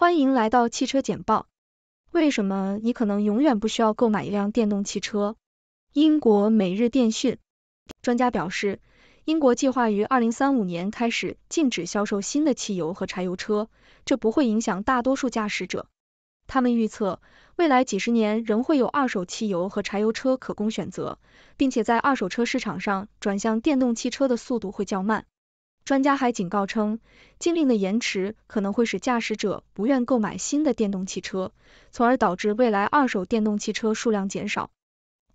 欢迎来到汽车简报。为什么你可能永远不需要购买一辆电动汽车？英国每日电讯专家表示，英国计划于二零三五年开始禁止销售新的汽油和柴油车，这不会影响大多数驾驶者。他们预测，未来几十年仍会有二手汽油和柴油车可供选择，并且在二手车市场上转向电动汽车的速度会较慢。专家还警告称，禁令的延迟可能会使驾驶者不愿购买新的电动汽车，从而导致未来二手电动汽车数量减少。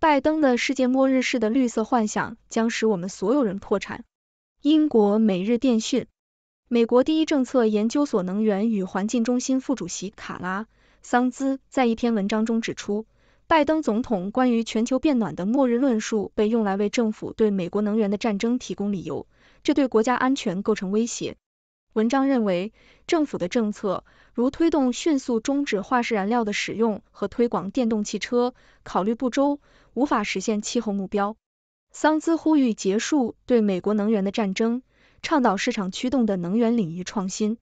拜登的世界末日式的绿色幻想将使我们所有人破产。英国《每日电讯》、美国第一政策研究所能源与环境中心副主席卡拉桑兹在一篇文章中指出，拜登总统关于全球变暖的末日论述被用来为政府对美国能源的战争提供理由。这对国家安全构成威胁。文章认为，政府的政策如推动迅速终止化石燃料的使用和推广电动汽车，考虑不周，无法实现气候目标。桑兹呼吁结束对美国能源的战争，倡导市场驱动的能源领域创新。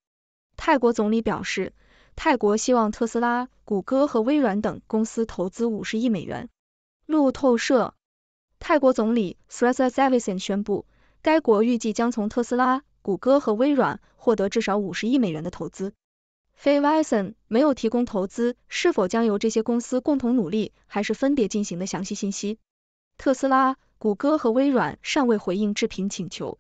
泰国总理表示，泰国希望特斯拉、谷歌和微软等公司投资五十亿美元。路透社，泰国总理 Thrasivison 宣布。该国预计将从特斯拉、谷歌和微软获得至少五十亿美元的投资。f a i s o n 没有提供投资是否将由这些公司共同努力，还是分别进行的详细信息。特斯拉、谷歌和微软尚未回应置评请求。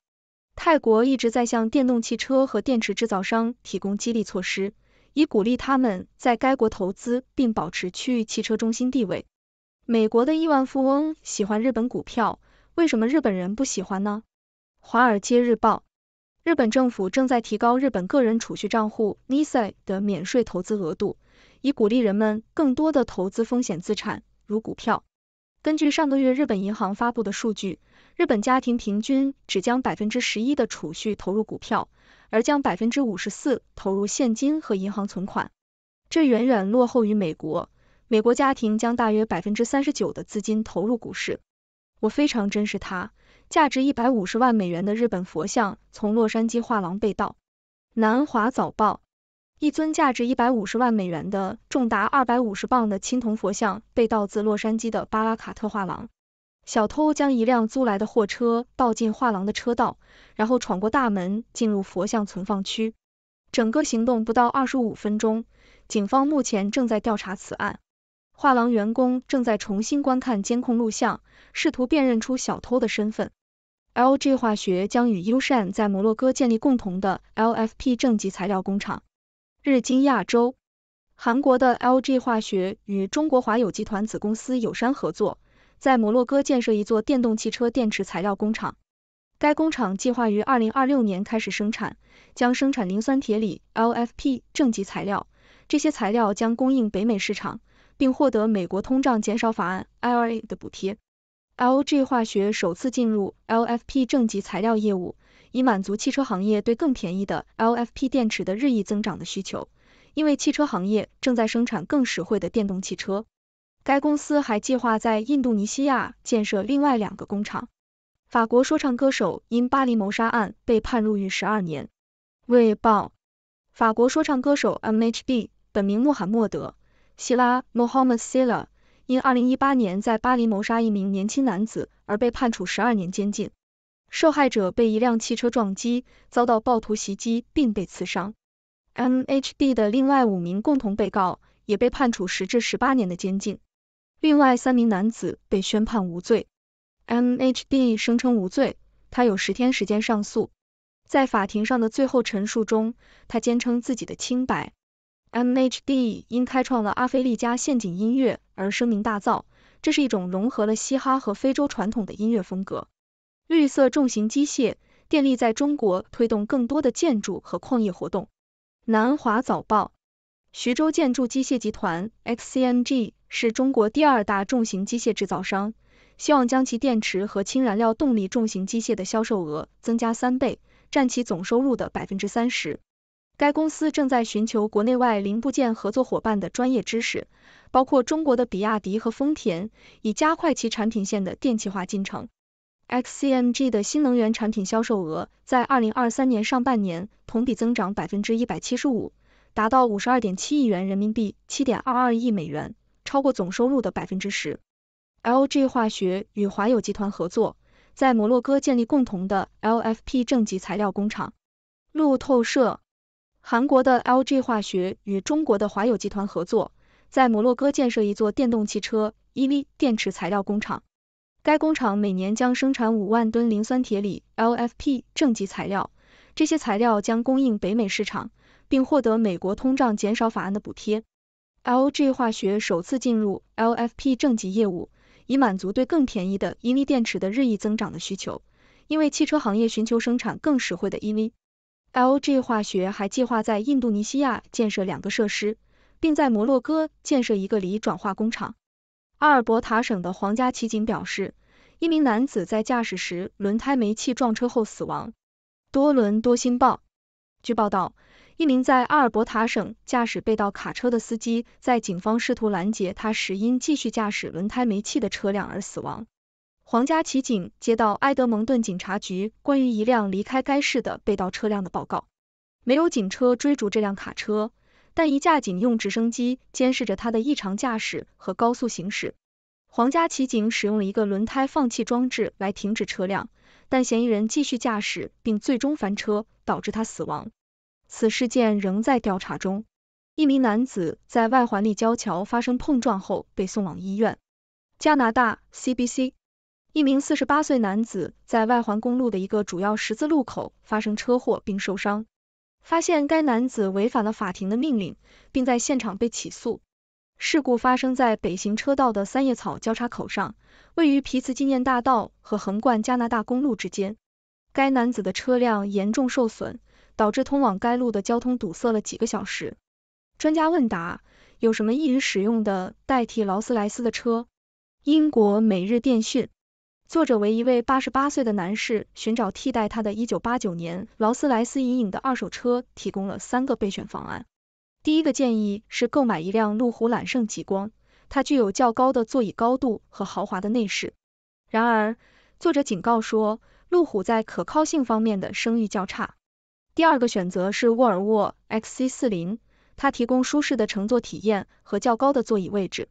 泰国一直在向电动汽车和电池制造商提供激励措施，以鼓励他们在该国投资并保持区域汽车中心地位。美国的亿万富翁喜欢日本股票，为什么日本人不喜欢呢？《华尔街日报》：日本政府正在提高日本个人储蓄账户 NISA 的免税投资额度，以鼓励人们更多的投资风险资产，如股票。根据上个月日本银行发布的数据，日本家庭平均只将百分之十一的储蓄投入股票，而将百分之五十四投入现金和银行存款，这远远落后于美国。美国家庭将大约百分之三十九的资金投入股市。我非常珍视它。价值一百五十万美元的日本佛像从洛杉矶画廊被盗。南华早报：一尊价值一百五十万美元的、重达二百五十磅的青铜佛像被盗自洛杉矶的巴拉卡特画廊。小偷将一辆租来的货车倒进画廊的车道，然后闯过大门进入佛像存放区。整个行动不到二十五分钟。警方目前正在调查此案。画廊员工正在重新观看监控录像，试图辨认出小偷的身份。LG 化学将与优善在摩洛哥建立共同的 LFP 正极材料工厂。日经亚洲，韩国的 LG 化学与中国华友集团子公司友山合作，在摩洛哥建设一座电动汽车电池材料工厂。该工厂计划于二零二六年开始生产，将生产磷酸铁锂 LFP 正极材料，这些材料将供应北美市场，并获得美国通胀减少法案 IRA 的补贴。L.G 化学首次进入 LFP 正极材料业务，以满足汽车行业对更便宜的 LFP 电池的日益增长的需求，因为汽车行业正在生产更实惠的电动汽车。该公司还计划在印度尼西亚建设另外两个工厂。法国说唱歌手因巴黎谋杀案被判入狱十二年。未报。法国说唱歌手 MHB，本名穆罕默德·希拉 （Mohamed Silla）。因2018年在巴黎谋杀一名年轻男子而被判处12年监禁。受害者被一辆汽车撞击，遭到暴徒袭击并被刺伤。MHD 的另外五名共同被告也被判处10至18年的监禁。另外三名男子被宣判无罪。MHD 声称无罪，他有十天时间上诉。在法庭上的最后陈述中，他坚称自己的清白。MHD 因开创了阿菲利加陷阱音乐而声名大噪，这是一种融合了嘻哈和非洲传统的音乐风格。绿色重型机械电力在中国推动更多的建筑和矿业活动。南华早报，徐州建筑机械集团 XCMG 是中国第二大重型机械制造商，希望将其电池和氢燃料动力重型机械的销售额增加三倍，占其总收入的百分之三十。该公司正在寻求国内外零部件合作伙伴的专业知识，包括中国的比亚迪和丰田，以加快其产品线的电气化进程。XCMG 的新能源产品销售额在二零二三年上半年同比增长百分之一百七十五，达到五十二点七亿元人民币，七点二二亿美元，超过总收入的百分之十。LG 化学与华友集团合作，在摩洛哥建立共同的 LFP 正极材料工厂。路透社。韩国的 LG 化学与中国的华友集团合作，在摩洛哥建设一座电动汽车 EV 电池材料工厂。该工厂每年将生产五万吨磷酸铁锂 （LFP） 正极材料，这些材料将供应北美市场，并获得美国通胀减少法案的补贴。LG 化学首次进入 LFP 正极业务，以满足对更便宜的 EV 电池的日益增长的需求，因为汽车行业寻求生产更实惠的 EV。LG 化学还计划在印度尼西亚建设两个设施，并在摩洛哥建设一个锂转化工厂。阿尔伯塔省的皇家骑警表示，一名男子在驾驶时轮胎煤气撞车后死亡。多伦多新报：据报道，一名在阿尔伯塔省驾驶被盗卡车的司机，在警方试图拦截他时，因继续驾驶轮胎煤气的车辆而死亡。皇家骑警接到埃德蒙顿警察局关于一辆离开该市的被盗车辆的报告。没有警车追逐这辆卡车，但一架警用直升机监视着它的异常驾驶和高速行驶。皇家骑警使用了一个轮胎放气装置来停止车辆，但嫌疑人继续驾驶并最终翻车，导致他死亡。此事件仍在调查中。一名男子在外环立交桥发生碰撞后被送往医院。加拿大 CBC。一名四十八岁男子在外环公路的一个主要十字路口发生车祸并受伤，发现该男子违反了法庭的命令，并在现场被起诉。事故发生在北行车道的三叶草交叉口上，位于皮茨纪念大道和横贯加拿大公路之间。该男子的车辆严重受损，导致通往该路的交通堵塞了几个小时。专家问答：有什么易于使用的代替劳斯莱斯的车？英国每日电讯。作者为一位八十八岁的男士寻找替代他的一九八九年劳斯莱斯隐隐的二手车提供了三个备选方案。第一个建议是购买一辆路虎揽胜极光，它具有较高的座椅高度和豪华的内饰。然而，作者警告说，路虎在可靠性方面的声誉较差。第二个选择是沃尔沃 XC 四零，它提供舒适的乘坐体验和较高的座椅位置。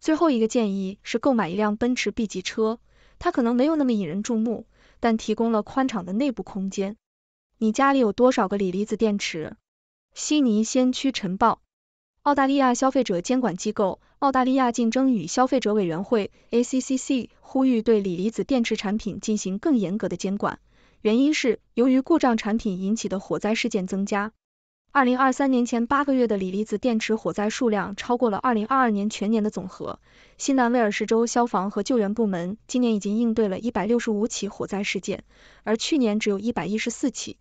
最后一个建议是购买一辆奔驰 B 级车。它可能没有那么引人注目，但提供了宽敞的内部空间。你家里有多少个锂离子电池？悉尼先驱晨报，澳大利亚消费者监管机构澳大利亚竞争与消费者委员会 （ACCc） 呼吁对锂离子电池产品进行更严格的监管，原因是由于故障产品引起的火灾事件增加。二零二三年前八个月的锂离子电池火灾数量超过了二零二二年全年的总和。新南威尔士州消防和救援部门今年已经应对了一百六十五起火灾事件，而去年只有一百一十四起。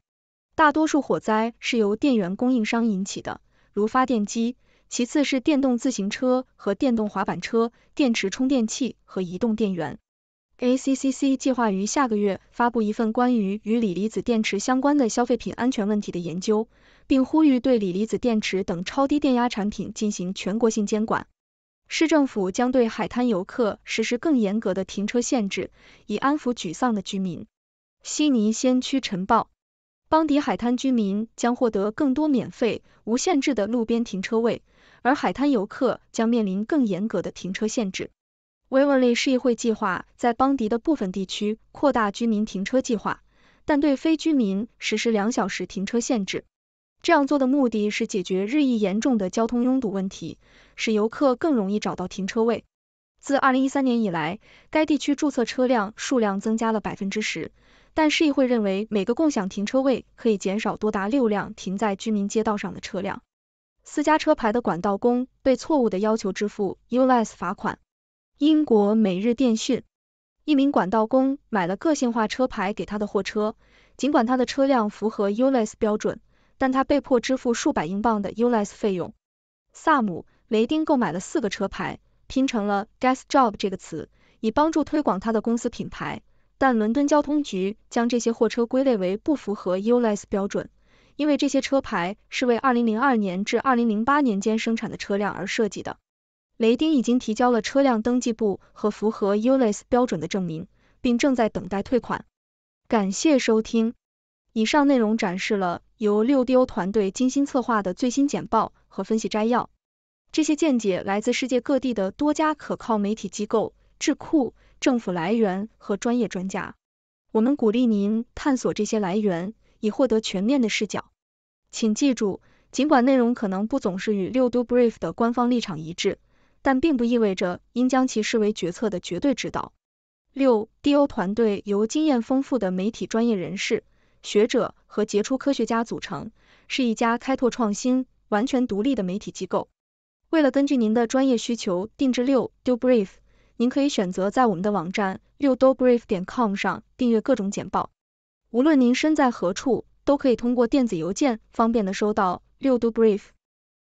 大多数火灾是由电源供应商引起的，如发电机；其次是电动自行车和电动滑板车、电池充电器和移动电源。ACC 计划于下个月发布一份关于与锂离子电池相关的消费品安全问题的研究，并呼吁对锂离子电池等超低电压产品进行全国性监管。市政府将对海滩游客实施更严格的停车限制，以安抚沮丧的居民。悉尼先驱晨报：邦迪海滩居民将获得更多免费、无限制的路边停车位，而海滩游客将面临更严格的停车限制。Waverly 市议会计划在邦迪的部分地区扩大居民停车计划，但对非居民实施两小时停车限制。这样做的目的是解决日益严重的交通拥堵问题，使游客更容易找到停车位。自二零一三年以来，该地区注册车辆数量增加了百分之十，但市议会认为每个共享停车位可以减少多达六辆停在居民街道上的车辆。私家车牌的管道工被错误的要求支付 US 罚款。英国每日电讯：一名管道工买了个性化车牌给他的货车，尽管他的车辆符合 ULES 标准，但他被迫支付数百英镑的 ULES 费用。萨姆·雷丁购买了四个车牌，拼成了 “Gas Job” 这个词，以帮助推广他的公司品牌。但伦敦交通局将这些货车归类为不符合 ULES 标准，因为这些车牌是为2002年至2008年间生产的车辆而设计的。雷丁已经提交了车辆登记簿和符合 u l i s 标准的证明，并正在等待退款。感谢收听。以上内容展示了由六 D O 团队精心策划的最新简报和分析摘要。这些见解来自世界各地的多家可靠媒体机构、智库、政府来源和专业专家。我们鼓励您探索这些来源，以获得全面的视角。请记住，尽管内容可能不总是与六 D o Brief 的官方立场一致。但并不意味着应将其视为决策的绝对指导。六 DO 团队由经验丰富的媒体专业人士、学者和杰出科学家组成，是一家开拓创新、完全独立的媒体机构。为了根据您的专业需求定制六 DO Brief，您可以选择在我们的网站六 DO Brief 点 com 上订阅各种简报。无论您身在何处，都可以通过电子邮件方便的收到六 DO Brief。